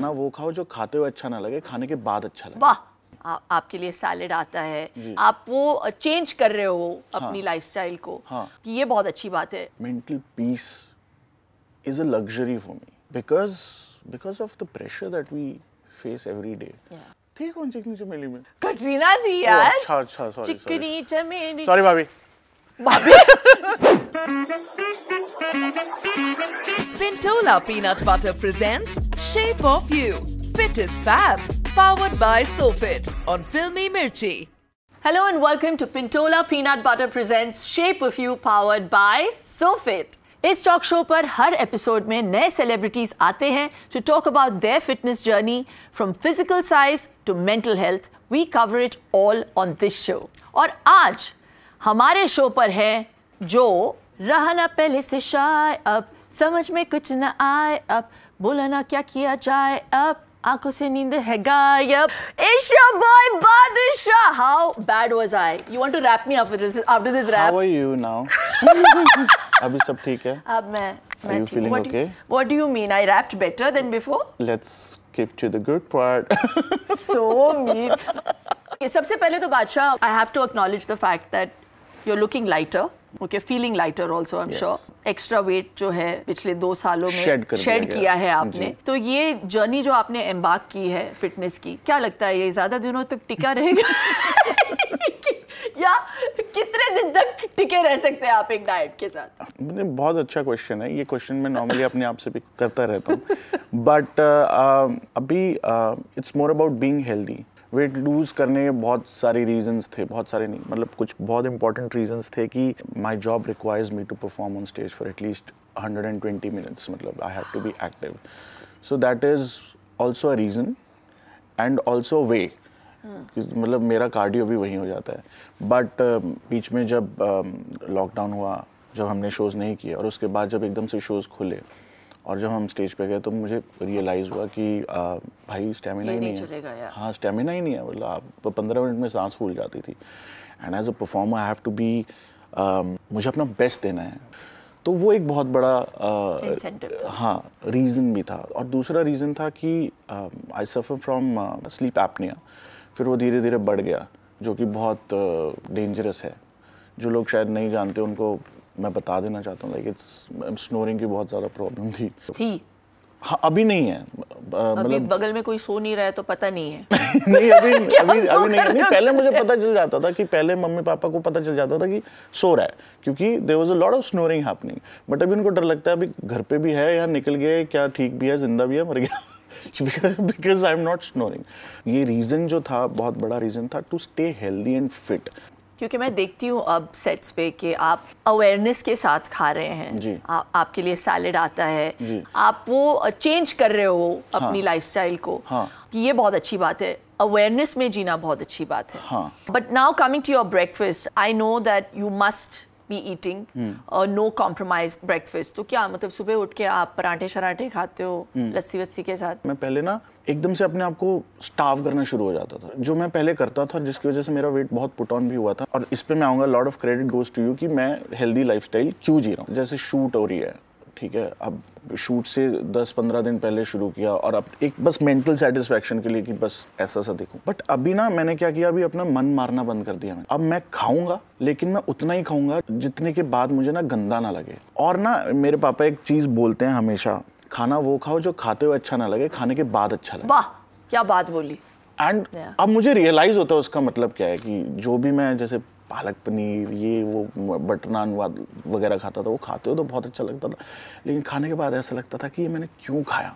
खाना वो खाओ जो खाते हुए अच्छा ना लगे खाने के बाद अच्छा लगे आ, आपके लिए सैलेड आता है आप वो चेंज कर रहे हो अपनी हाँ, लाइफस्टाइल को हाँ, कि ये बहुत अच्छी बात है mental peace is a luxury for me because because of the pressure that we face every day ठीक कौन चिकनी चमेली में कटरीना थी यार अच्छा अच्छा सॉरी चिकनी चमेली सॉरी भाभी भाभी Pintola peanut butter presents Shape of You. Fit is Fab. Powered by SoFit on Filmy Mirchi. Hello and welcome to Pintola Peanut Butter Presents Shape of You powered by SoFit. इस talk show पर हर episode में नए celebrities आते हैं to talk about their fitness journey from physical size to mental health we cover it all on this show और आज हमारे शो पर है जो रहना पहले से शाय अब समझ में कुछ न आए अब बोला ना क्या किया जाए अब आंखों से नींद है गायब इशा boy Badshah how bad was I you want to rap me after this after this rap how are you now अभी सब ठीक है अब मैं मैं you feeling okay what do you mean I rapped better than before let's skip to the good part so mean सबसे पहले तो Badshah I have to acknowledge the fact that you are looking lighter okay feeling lighter also I am sure extra weight जो है पिछले दो सालों में shade, shade किया है आपने तो ये जर्नी जो आपने एम्बार्क की है फिटनेस की क्या लगता है ये ज्यादा दिनों तक टिका रहेगा या कितने दिन तक टिके रह सकते हैं आप एक डाइट के साथ बहुत अच्छा क्वेश्चन है ये क्वेश्चन मैं नॉर्मली अपने आप से भी करता रहता हूँ बट uh, uh, अभी it's more about being healthy weight lose करने के बहुत सारे रीजंस थे बहुत सारे नहीं मतलब कुछ बहुत इंपॉर्टेंट रीजंस थे कि my job requires me to perform on stage for at least 120 minutes मतलब I have to be active so that is also a reason and also way मतलब मेरा कार्डियो भी वहीं हो जाता है बट uh, बीच में जब लॉकडाउन um, हुआ जब हमने शोज़ नहीं किए और उसके बाद जब एकदम से शोज़ खुले और जब हम स्टेज पे गए तो मुझे रियलाइज़ हुआ कि आ, भाई स्टेमिना ही नहीं, नहीं है हाँ स्टेमिना ही नहीं है मतलब आप पंद्रह मिनट में सांस फूल जाती थी and as a performer I have to be मुझे अपना बेस्ट देना है तो वो एक बहुत बड़ा uh, हाँ रीज़न भी था और दूसरा रीज़न था कि I suffer from sleep apnea फिर वो धीरे धीरे बढ़ गया जो कि बहुत डेंजरस uh, है जो लोग शायद नहीं जानते उनको मैं बता देना चाहता हूँ लाइक इट्स स्नोरिंग की बहुत ज़्यादा प्रॉब्लम थी थी हाँ अभी नहीं है मतलब बगल में कोई सो नहीं रहा है तो पता नहीं है नहीं अभी अभी अभी नहीं, नहीं पहले मुझे पता चल जाता था कि पहले मम्मी पापा को पता चल जाता था कि सो रहा है क्योंकि there was a lot of snoring happening but अभी उनको डर लगता है अभी घर पे भी है या निकल गया है क्या ठीक भी है जिंदा भी है मर गया because I am not snoring ये रीज़न जो था बहुत बड़ा रीज़न था to stay healthy and fit क्योंकि मैं देखती हूँ अब सेट्स पे कि आप अवेयरनेस के साथ खा रहे हैं आ, आपके लिए सैलड आता है आप वो चेंज कर रहे हो हाँ। अपनी हाँ, लाइफस्टाइल को हाँ, ये बहुत अच्छी बात है अवेयरनेस में जीना बहुत अच्छी बात है but now coming to your breakfast I know that you must be eating no compromise breakfast तो क्या मतलब सुबह उठ के आप पराठे शराठे खाते हो hmm. लस्सी वस्सी के साथ मैं पहले ना एकदम से अपने आप को स्टाव करना शुरू हो जाता था जो मैं पहले करता था जिसकी वजह से मेरा वेट बहुत पुट ऑन भी हुआ था और इस पर मैं आऊँगा lot of credit goes to you कि मैं हेल्दी लाइफ क्यों जी रहा हूँ जैसे शूट हो रही है ठीक है अब शूट से 10-15 दिन पहले शुरू किया और अब एक बस मेंटल सेटिस्फेक्शन के लिए कि बस ऐसा सा देखूं बट अभी ना मैंने क्या किया अभी अपना मन मारना बंद कर दिया मैंने अब मैं खाऊंगा लेकिन मैं उतना ही खाऊंगा जितने के बाद मुझे ना गंदा ना लगे और ना मेरे पापा एक चीज़ बोलते हैं हमेशा खाना वो खाओ जो खाते हुए अच्छा ना लगे खाने के बाद अच्छा लगे वाह क्या बात बोली एंड yeah. अब मुझे रियलाइज होता है उसका मतलब क्या है कि जो भी मैं जैसे पालक पनीर ये वो बटर नान वगैरह खाता था वो खाते हो तो बहुत अच्छा लगता था लेकिन खाने के बाद ऐसा लगता था कि ये मैंने क्यों खाया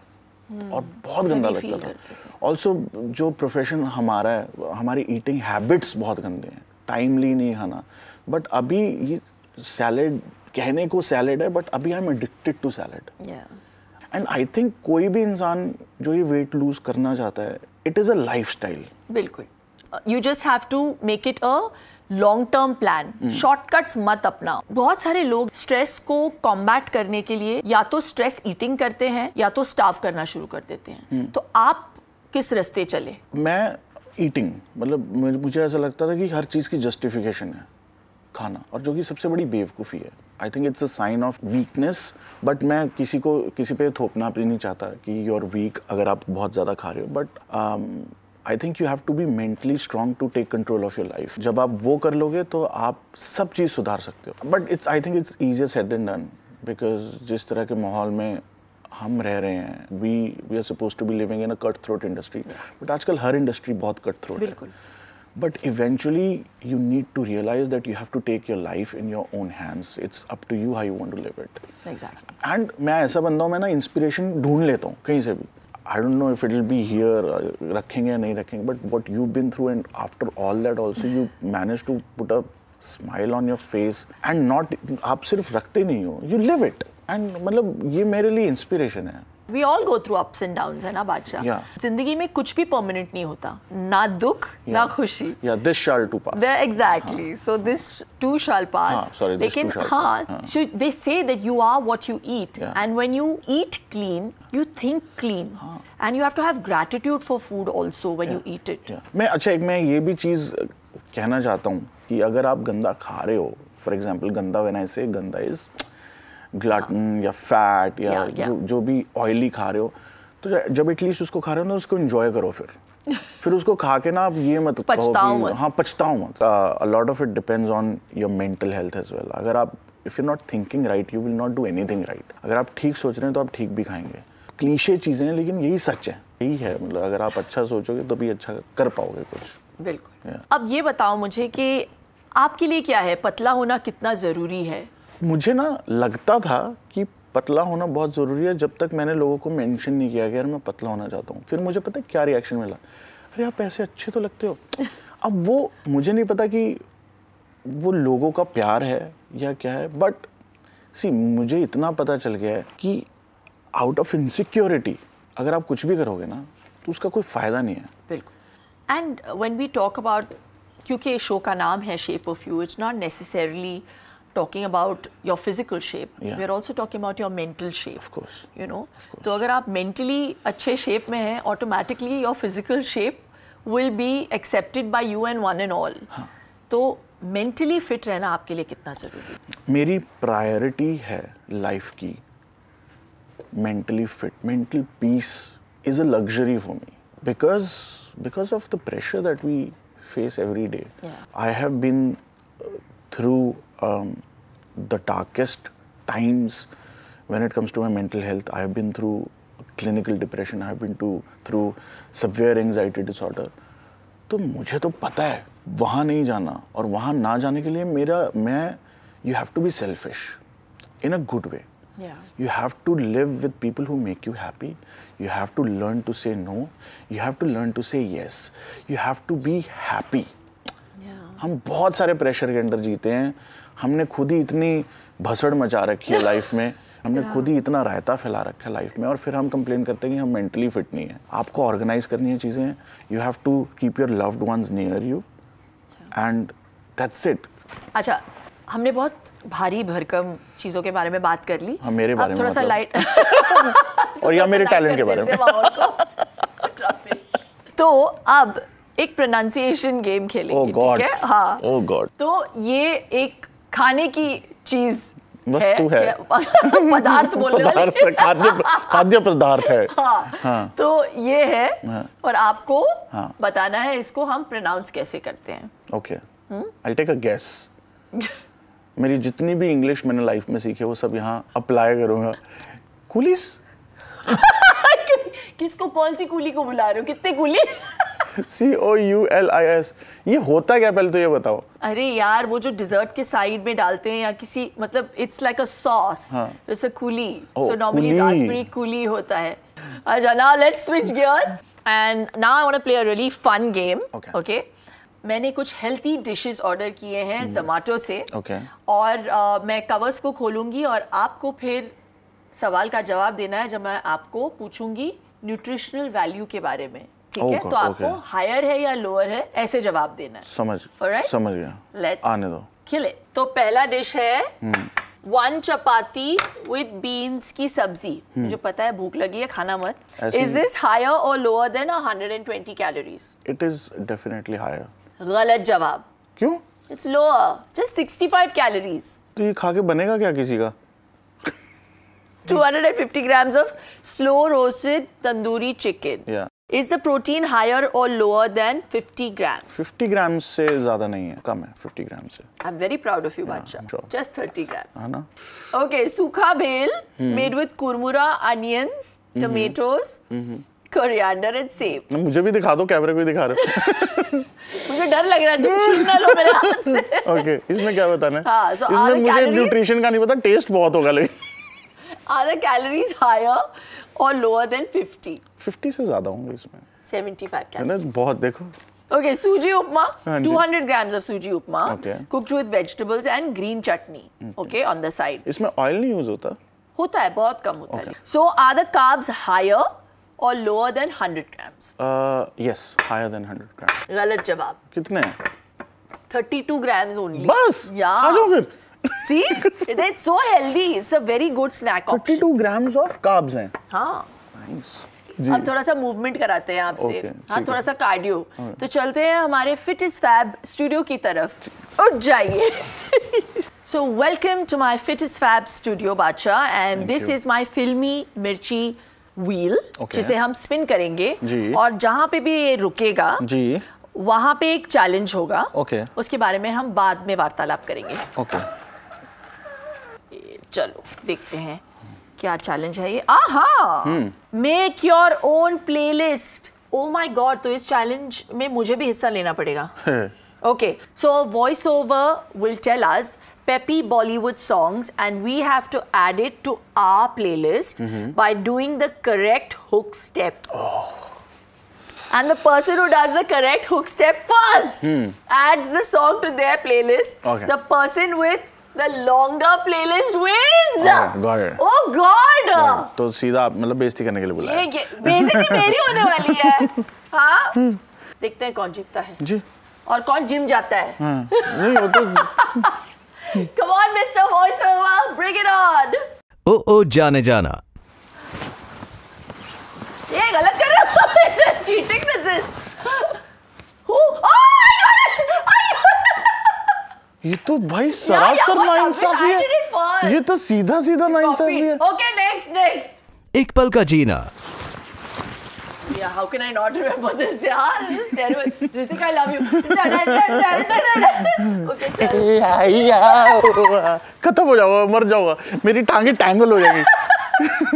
hmm. और बहुत गंदा लगता था ऑल्सो जो प्रोफेशन हमारा है हमारी ईटिंग हैबिट्स बहुत गंदे हैं टाइमली नहीं खाना बट अभी ये सैलेड कहने को सैलेड है बट अभी I am addicted to salad and I think कोई भी इंसान जो ये वेट लूज करना चाहता है इट इज़ अ लाइफ बिल्कुल you just have to make it a long term plan shortcuts मत अपना बहुत सारे लोग स्ट्रेस को कॉम्बैट करने के लिए या तो स्ट्रेस ईटिंग करते हैं या तो स्टाफ करना शुरू कर देते हैं hmm. तो आप किस रास्ते चले मैं ईटिंग मतलब मुझे ऐसा लगता था कि हर चीज़ की जस्टिफिकेशन है खाना और जो कि सबसे बड़ी बेवकूफ़ी है I think it's a sign of weakness but मैं किसी को किसी पे थोपना भी नहीं चाहता कि यू आर वीक अगर आप बहुत ज़्यादा खा रहे हो but I think you have to be mentally strong to take control of your life जब आप वो कर लोगे तो आप सब चीज़ सुधार सकते हो but it's I think it's easier said and done because जिस तरह के माहौल में हम रह रहे हैं we we are suppose to be living in a cut throat industry but आजकल हर इंडस्ट्री बहुत कट थ्रोट है but eventually you need to realize that you have to take your life in your own hands it's up to you how you want to live it exactly and मैं ऐसा inspiration हूँ मैं ना I don't know if it'll be here, rakhenge or not rakhenge. but what you've been through and after all that also you managed to put a smile on your face and not आप सिर्फ रखते नहीं you live it and मतलब ये मेरे लिए inspiration है we all go through ups and down है ना बादशाह जिंदगी में कुछ भी परमानेंट नहीं होता ना दुख yeah. ना खुशी this shall to pass exactly so this to shall pass लेकिन हाँ they say that you are what you eat and when you eat clean you think clean and you have to have gratitude for food also when you eat it मैं अच्छा एक मैं ये भी चीज कहना चाहता हूँ कि अगर आप गंदा खा रहे हो फॉर एग्जाम्पल गंदा वेन आई से गंदा इज ग्लटन या फैट या, जो जो भी ऑयली खा रहे हो तो जब एटलीस्ट उसको खा रहे हो ना उसको इन्जॉय करो फिर फिर उसको खा के ना आप ये मत हाँ पछताओ मत lot of it depends on your mental health as well अगर आप if you not thinking right you will not do anything right अगर आप ठीक सोच रहे हैं तो आप ठीक भी खाएंगे क्लीशे चीज़ें हैं लेकिन यही सच है यही है मतलब अगर आप अच्छा सोचोगे तो भी अच्छा कर पाओगे कुछ बिल्कुल yeah. अब ये बताओ मुझे कि आपके लिए क्या है पतला होना कितना ज़रूरी है मुझे ना लगता था कि पतला होना बहुत ज़रूरी है जब तक मैंने लोगों को मेंशन नहीं किया कि यार मैं पतला होना चाहता हूँ फिर मुझे पता है क्या रिएक्शन मिला अरे आप ऐसे अच्छे तो लगते हो अब वो मुझे नहीं पता कि वो लोगों का प्यार है या क्या है बट सी मुझे इतना पता चल गया है कि आउट ऑफ इनसिक्योरिटी अगर आप कुछ भी करोगे ना तो उसका कोई फ़ायदा नहीं है बिल्कुल and when we talk about क्योंकि शो का नाम है shape of you it's not necessarily talking about your physical shape yeah. we are also talking about your mental shape of course you know course. तो अगर आप mentally अच्छे shape में हैं automatically your physical shape will be accepted by you and one and all हाँ. तो mentally fit रहना आपके लिए कितना ज़रूरी है मेरी प्रायोरिटी है लाइफ की mentally fit mental peace is a luxury for me because because of the pressure that we face every day yeah. i have been uh, through um, the darkest times when it comes to my mental health. I have been through clinical depression, I have been to, through severe anxiety disorder. तो मुझे तो पता है वहाँ नहीं जाना और वहाँ ना जाने के लिए मेरा मैं you have to be selfish in a good way you have to live with people who make you happy you have to learn to say no you have to learn to say yes you have to be happy हम बहुत सारे pressure के under जीते हैं हमने खुद ही इतनी भसड़ मचा रखी है लाइफ में हमने yeah. खुद ही इतना रायता फैला रखा है लाइफ में और फिर हम कंप्लेन करते हैं कि हम मेंटली फिट नहीं है आपको ऑर्गेनाइज करनी है चीज़ें you have to keep your loved ones near you and that's it अच्छा हमने बहुत भारी भरकम चीज़ों के बारे में बात कर ली हाँ, मेरे बारे में थोड़ा सा लाइट मतलब। और या मेरे टैलेंट के बारे में तो अब एक प्रोनाउंसिएशन गेम oh खेलेंगे ठीक है हाँ ओह oh गॉड तो ये एक खाने की चीज वस्तु है, है। पदार्थ बोल रहे खाद्य खाद्य पदार्थ है हाँ, हाँ। तो ये है हाँ। और आपको हाँ। बताना है इसको हम प्रोनाउंस कैसे करते हैं okay I take a guess मेरी जितनी भी इंग्लिश मैंने लाइफ में सीखी वो सब यहाँ अप्लाई करूँगा कुलिस किसको कौन सी कूली को बुला रहे हो कितने coulis C O U L I S ये होता क्या पहले तो ये बताओ अरे यार वो जो डिजर्ट के साइड में डालते हैं या किसी मतलब इट्स लाइक अ सॉस जैसे coulis so normally raspberry coulis होता है अच्छा now let's switch gears and now I want to play a really fun game okay मैंने कुछ हेल्थी डिशेस ऑर्डर किए हैं जोमेटो से ओके और मैं कवर्स को खोलूंगी और आपको फिर सवाल का जवाब देना है जब मैं आपको पूछूंगी न्यूट्रिशनल वैल्यू के बारे में Oh ठीक है तो आपको हायर है या लोअर है ऐसे जवाब देना है समझ right? समझ गया लेट्स आने दो खिले तो पहला डिश है वन चपाती विद बीन्स की सब्जी hmm. मुझे पता है भूख लगी है खाना मत इज दिस हायर और lower than 120 calories it is definitely higher गलत जवाब क्यों इट्स लोअर जस्ट 65 कैलोरीज तो ये खा के बनेगा क्या किसी का 250 grams of slow roasted tandoori chicken Yeah. Is the protein higher और लोअर देन 50 ग्राम्स 50 ग्राम से ज्यादा नहीं है कम है 50 ग्राम से I am very proud of you Badshah just 30 grams है ना okay sukha bhel made with kurmura onions tomatoes coriander and sev मुझे भी दिखा दो कैमरे को भी दिखा रहे हो मुझे डर लग रहा है तुम छीन ना लो मेरे हाथ से ओके okay, इसमें क्या बताना है हां सो इसमें मुझे न्यूट्रिशन का नहीं पता टेस्ट बहुत होगा लेकिन आर द कैलोरीज हायर और लोअर देन 50 50 से ज्यादा होंगे इसमें 75 है ना बहुत देखो ओके सूजी उपमा 200 grams of sooji upma cooked with vegetables and green chutney okay on the side इसमें ऑयल नहीं यूज होता होता है बहुत कम होता है so are the carbs higher और lower than 100 grams yes higher than 100 gram गलत जवाब कितने हैं 32 ग्राम्स ओनली बस या खा लो फिर see it's so healthy it's a very good snack option 32 grams of carbs हैं हां अब थोड़ा सा मूवमेंट कराते हैं आपसे okay, हाँ थोड़ा सा कार्डियो हाँ। तो चलते हैं हमारे फिट इज फैब स्टूडियो की तरफ उठ जाइए so welcome to my fit is fab studio Badshah and this is my Filmy Mirchi wheel okay. जिसे हम स्पिन करेंगे जी. और जहाँ पे भी ये रुकेगा जी वहाँ पे एक चैलेंज होगा ओके okay. उसके बारे में हम बाद में वार्तालाप करेंगे ओके okay. चलो देखते हैं क्या चैलेंज है ये आहा make your own playlist oh my god तो इस चैलेंज में मुझे भी हिस्सा लेना पड़ेगा okay so voice over will tell us peppy Bollywood songs and we have to add it to a playlist by doing the correct hook step And the person who does the correct hook step first hmm. adds the song to their playlist. Okay. The person with the longer playlist wins. हाँ, oh, God. Oh God. तो सीधा मतलब बेइज्जती करने के लिए बुलाया। ये बेइज्जती मेरी होने वाली है। हाँ। हम्म। देखते हैं कौन जीतता है। जी। और कौन जिम जाता है। हाँ, नहीं वो तो। Come on, Mr. Voiceover, bring it on. ओ ओ जाने जाना। ये गलत कर रहा है. Cheating cheating this Who? Oh! ये तो भाई सरासर नाइंसाफी है ये तो सीधा सीधा नाइंसाफी है ओके नेक्स्ट नेक्स्ट एक पल का जीना Yeah, how can I not remember this? Yeah, this is terrible. Ritik, खत्म हो जाओ, मर जाओ. मेरी टांगे टैंगल हो जाएगी.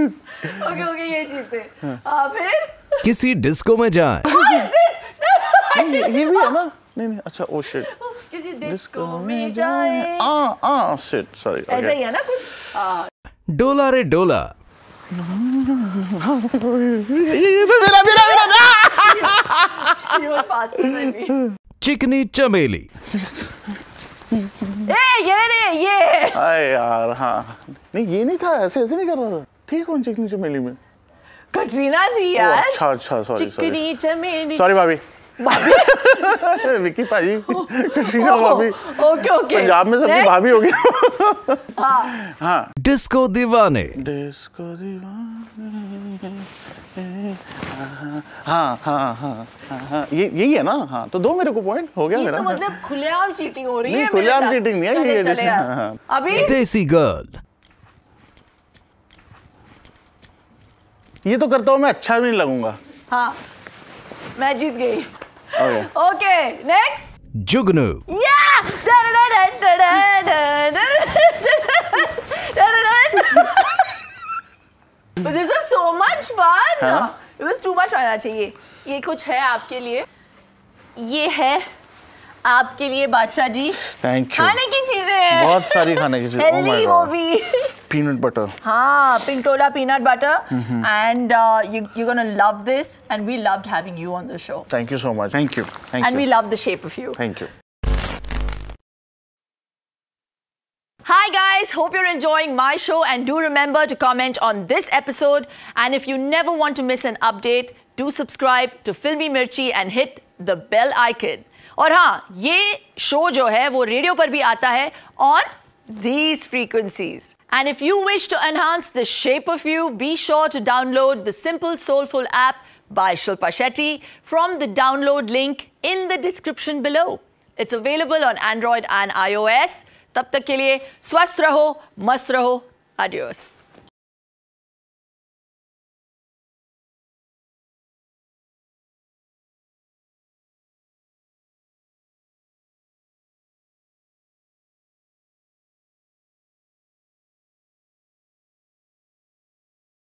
ओके ओके ये जीते. हाँ। हाँ, फिर? किसी डिस्को में जाए. हाँ, ये भी है ना? नहीं नहीं अच्छा ओ oh, शिट. डिस्को में जाए आ आ शिट सॉरी ऐसा ही है ना कुछ डोला रे डोला चिकनी चमेली ए ये नहीं ये अरे यार हाँ नहीं ये नहीं था ऐसे ऐसे नहीं कर रहा था ठीक कौन चिकनी चमेली में कटरीना थी यार अच्छा अच्छा सॉरी सॉरी चिकनी चमेली सॉरी भाभी भाभी विक्की भाजी कशीना भाभी ओके ओके पंजाब में सबकी भाभी हो गई हाँ।, हाँ डिस्को दीवाने डिस्को दीवाने हाँ, हाँ हाँ हाँ हाँ ये यही है ना हाँ तो दो मेरे को पॉइंट हो गया मेरा तो मतलब खुलेआम चीटिंग हो रही है खुलेआम चीटिंग नहीं है ये हाँ, अभी देसी गर्ल ये तो करता हूँ मैं अच्छा भी नहीं लगूंगा हाँ मैं जीत गई okay next Jugnu this so much fun it was too much आना चाहिए ये कुछ है आपके लिए ये है आपके लिए बादशाह जी थैंक यू खाने की चीजें बहुत सारी खाने की चीजें हेल्दी oh वो भी peanut butter हाँ pintola peanut butter mm-hmm. and uh, you are gonna love this and we loved having you on the show thank you so much thank you thank and we love the shape of you thank you Hi guys, hope you're enjoying my show and do remember to comment on this episode. And if you never want to miss an update, do subscribe to Filmy Mirchi and hit the bell icon. और हाँ ये show जो है वो radio पर भी आता है on these frequencies. And if you wish to enhance the shape of you, be sure to download the Simple Soulful app by Shilpa Shetty from the download link in the description below. It's available on Android and iOS. तब तक के लिए स्वस्थ रहो मस्त रहो adios